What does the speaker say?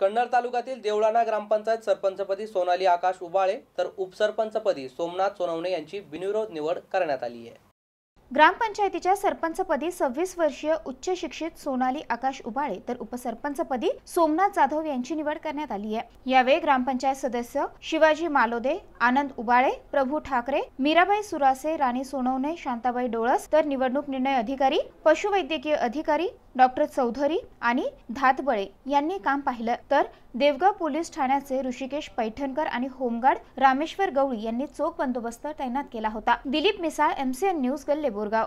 कन्नड तालुक्यातील देवळाणा ग्रामपंचायत सरपंचपदी सोनाली आकाश उबाळे तर उपसरपंचपदी सोमनाथ सोनवणे यांची बिनविरोध निवड करण्यात आली आहे ग्रामपंचायतीच्या सरपंचपदी सव्वीस वर्षीय उच्च शिक्षित सोनाली आकाश उबाळे तर उपसरपंचपदी सोमनाथ जाधव यांची निवड करण्यात आली आहे यावेळी ग्रामपंचायत सदस्य शिवाजी मालोदे आनंद उबाळे प्रभू ठाकरे मीराबाई सुरासे राणी सोनवणे शांताबाई डोळस तर निवडणूक निर्णय अधिकारी पशुवैद्यकीय अधिकारी डॉक्टर चौधरी आणि धातबळे यांनी काम पाहिलं तर देवगाव पोलीस ठाण्याचे ऋषिकेश पैठणकर आणि होमगार्ड रामेश्वर गवळी यांनी चोख बंदोबस्त तैनात केला होता दिलीप मिसाळ एमसीएन न्यूज गल्ले बोरगाव